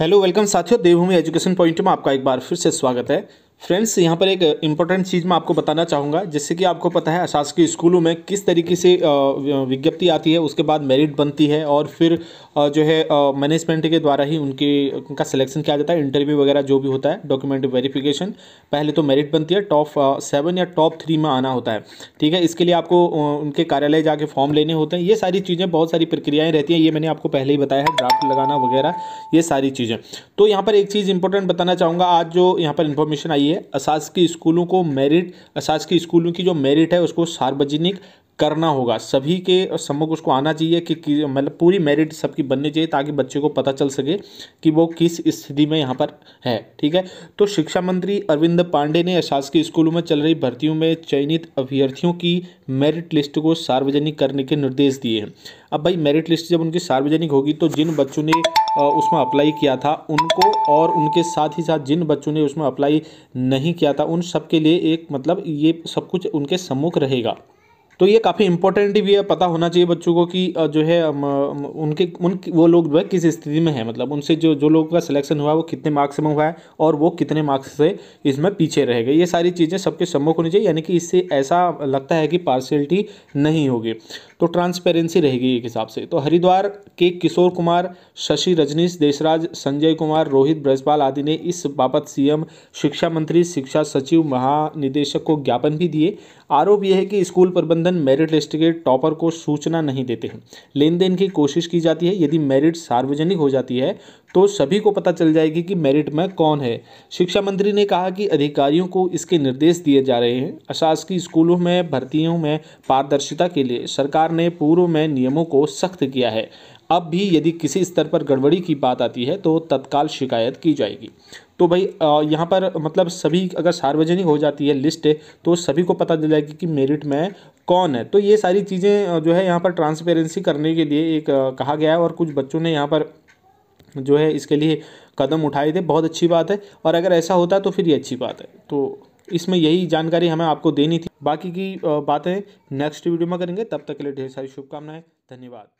hello welcome साथियों देवभूमि education point में आपका एक बार फिर से स्वागत है फ्रेंड्स यहाँ पर एक इम्पॉर्टेंट चीज़ मैं आपको बताना चाहूँगा जिससे कि आपको पता है अशासकीय स्कूलों में किस तरीके से विज्ञप्ति आती है उसके बाद मेरिट बनती है और फिर जो है मैनेजमेंट के द्वारा ही उनके उनका सिलेक्शन किया जाता है इंटरव्यू वगैरह जो भी होता है डॉक्यूमेंट वेरिफिकेशन पहले तो मेरिट बनती है टॉप सेवन या टॉप थ्री में आना होता है ठीक है इसके लिए आपको उनके कार्यालय जाके फॉर्म लेने होते हैं ये सारी चीज़ें बहुत सारी प्रक्रियाएँ रहती हैं ये मैंने आपको पहले ही बताया है ड्राफ्ट लगाना वगैरह ये सारी चीज़ें तो यहाँ पर एक चीज़ इंपॉर्टेंट बताना चाहूँगा आज जो यहाँ पर इन्फॉर्मेशन आई चाहिए अशासकीय स्कूलों को मेरिट अशासकीय स्कूलों की जो मेरिट है उसको सार्वजनिक करना होगा सभी के सम्मुख उसको आना चाहिए कि, कि मतलब पूरी मेरिट सबकी बननी चाहिए ताकि बच्चे को पता चल सके कि वो किस स्थिति में यहाँ पर है ठीक है तो शिक्षा मंत्री अरविंद पांडे ने अशासकीय स्कूलों में चल रही भर्तियों में चयनित अभ्यर्थियों की मेरिट लिस्ट को सार्वजनिक करने के निर्देश दिए हैं अब भाई मेरिट लिस्ट जब उनकी सार्वजनिक होगी तो जिन बच्चों ने उसमें अप्लाई किया था उनको और उनके साथ ही साथ जिन बच्चों ने उसमें अप्लाई नहीं किया था उन सब के लिए एक मतलब ये सब कुछ उनके सम्मुख रहेगा तो ये काफ़ी इंपॉर्टेंट भी है पता होना चाहिए बच्चों को कि जो है उनके उन वो लोग जो है किस स्थिति में है मतलब उनसे जो जो लोगों का सिलेक्शन हुआ है वो कितने मार्क्स में हुआ है और वो कितने मार्क्स से इसमें पीछे रह गए ये सारी चीज़ें सबके सम्मुख होनी चाहिए यानी कि इससे ऐसा लगता है कि पार्शलिटी नहीं होगी तो ट्रांसपेरेंसी रहेगी एक हिसाब से तो हरिद्वार के किशोर कुमार शशि रजनीश देशराज संजय कुमार रोहित ब्रजपाल आदि ने इस बाबत सीएम शिक्षा मंत्री शिक्षा सचिव महानिदेशक को ज्ञापन भी दिए आरोप यह है कि स्कूल प्रबंधन मेरिट लिस्ट के टॉपर को सूचना नहीं देते हैं लेन देन की कोशिश की जाती है यदि मेरिट सार्वजनिक हो जाती है तो सभी को पता चल जाएगी कि मेरिट में कौन है शिक्षा मंत्री ने कहा कि अधिकारियों को इसके निर्देश दिए जा रहे हैं अशासकीय स्कूलों में भर्तियों में पारदर्शिता के लिए सरकार सरकार ने पूर्व में नियमों को सख्त किया है अब भी यदि किसी स्तर पर गड़बड़ी की बात आती है तो तत्काल शिकायत की जाएगी तो भाई यहाँ पर मतलब सभी अगर सार्वजनिक हो जाती है लिस्ट तो सभी को पता चल जाएगी कि मेरिट में कौन है तो ये सारी चीज़ें जो है यहाँ पर ट्रांसपेरेंसी करने के लिए एक कहा गया है और कुछ बच्चों ने यहाँ पर जो है इसके लिए कदम उठाए थे बहुत अच्छी बात है और अगर ऐसा होता तो फिर ये अच्छी बात है तो इसमें यही जानकारी हमें आपको देनी थी बाकी की बातें नेक्स्ट वीडियो में करेंगे तब तक के लिए ढेर सारी शुभकामनाएं धन्यवाद